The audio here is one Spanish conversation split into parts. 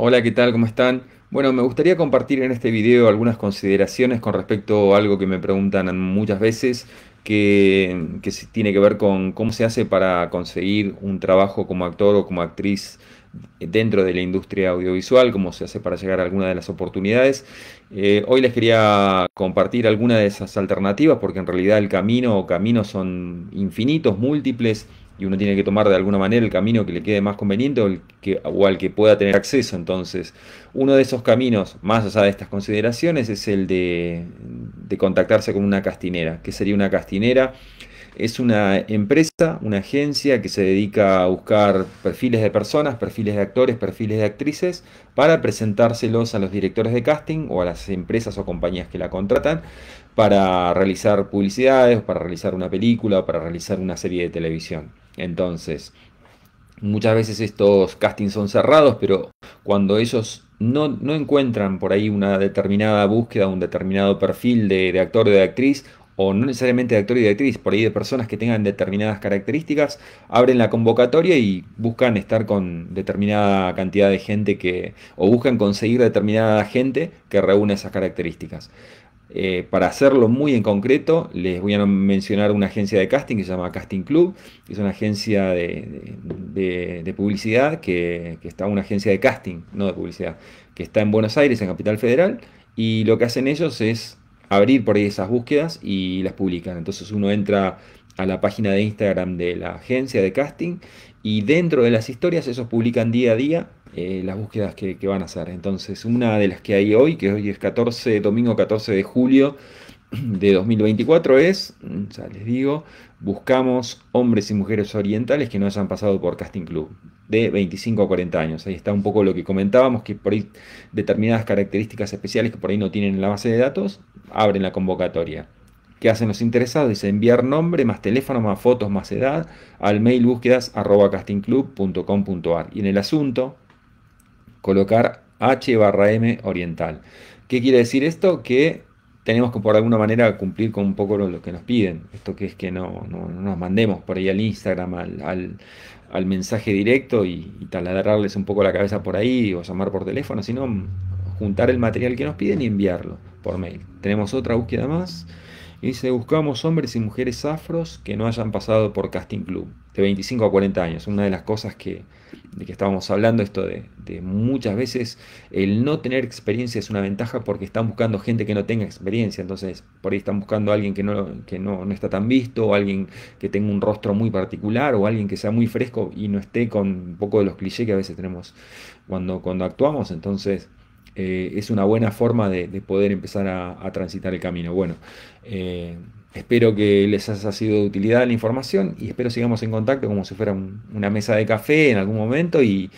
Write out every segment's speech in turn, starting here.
Hola, ¿qué tal? ¿Cómo están? Bueno, me gustaría compartir en este video algunas consideraciones con respecto a algo que me preguntan muchas veces, que, tiene que ver con cómo se hace para conseguir un trabajo como actor o como actriz dentro de la industria audiovisual, cómo se hace para llegar a alguna de las oportunidades. Eh, hoy les quería compartir alguna de esas alternativas, porque en realidad el camino o caminos son infinitos, múltiples, y uno tiene que tomar de alguna manera el camino que le quede más conveniente o, el que, al que pueda tener acceso. Entonces, uno de esos caminos, más allá de estas consideraciones, es el de, de contactarse con una castinera. ¿Qué sería una castinera? Es una empresa, una agencia que se dedica a buscar perfiles de personas, perfiles de actores, perfiles de actrices para presentárselos a los directores de casting o a las empresas o compañías que la contratan para realizar publicidades, para realizar una película o para realizar una serie de televisión. Entonces, muchas veces estos castings son cerrados, pero cuando ellos no, encuentran por ahí una determinada búsqueda, un determinado perfil de, actor o de actriz, o no necesariamente de actor y de actriz, por ahí de personas que tengan determinadas características, abren la convocatoria y buscan estar con determinada cantidad de gente que, o buscan conseguir determinada gente que reúna esas características. Eh, para hacerlo muy en concreto, les voy a mencionar una agencia de casting que se llama Casting Club. Es una agencia de, publicidad que, que, está, una agencia de casting, no de publicidad, que está en Buenos Aires, en Capital Federal. Y lo que hacen ellos es abrir por ahí esas búsquedas y las publican. Entonces uno entra a la página de Instagram de la agencia de casting y dentro de las historias esos publican día a día eh, las búsquedas que, que, van a hacer. Entonces una de las que hay hoy, que hoy es 14, domingo 14 de julio de 2024 es, mm, ya les digo, buscamos hombres y mujeres orientales que no hayan pasado por Casting Club de 25 a 40 años. Ahí está un poco lo que comentábamos, que por ahí determinadas características especiales que por ahí no tienen en la base de datos, abren la convocatoria que hacen los interesados. es enviar nombre, más teléfono, más fotos, más edad al mail búsquedas arroba castingclub.com.ar. Y en el asunto, colocar H barra M oriental. ¿Qué quiere decir esto? Que tenemos que por alguna manera cumplir con un poco lo, que nos piden. Esto que es que no, nos mandemos por ahí al Instagram, al, al, mensaje directo y, y, taladrarles un poco la cabeza por ahí o llamar por teléfono, sino juntar el material que nos piden y enviarlo por mail. Tenemos otra búsqueda más y dice, buscamos hombres y mujeres afros que no hayan pasado por casting club, de 25 a 40 años. Una de las cosas que, de que estábamos hablando, esto de, de muchas veces el no tener experiencia es una ventaja porque están buscando gente que no tenga experiencia. Entonces, por ahí están buscando a alguien que no, que no, no está tan visto, o alguien que tenga un rostro muy particular, o alguien que sea muy fresco y no esté con un poco de los clichés que a veces tenemos cuando, cuando actuamos. Entonces, eh, es una buena forma de, poder empezar a, transitar el camino. Bueno, eh, espero que les haya sido de utilidad la información y espero sigamos en contacto como si fuera una mesa de café en algún momento y,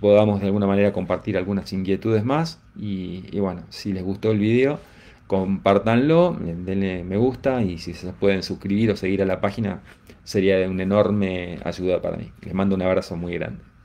podamos de alguna manera compartir algunas inquietudes más. Y, bueno, si les gustó el video, compartanlo, denle me gusta y si se pueden suscribir o seguir a la página sería de una enorme ayuda para mí. Les mando un abrazo muy grande.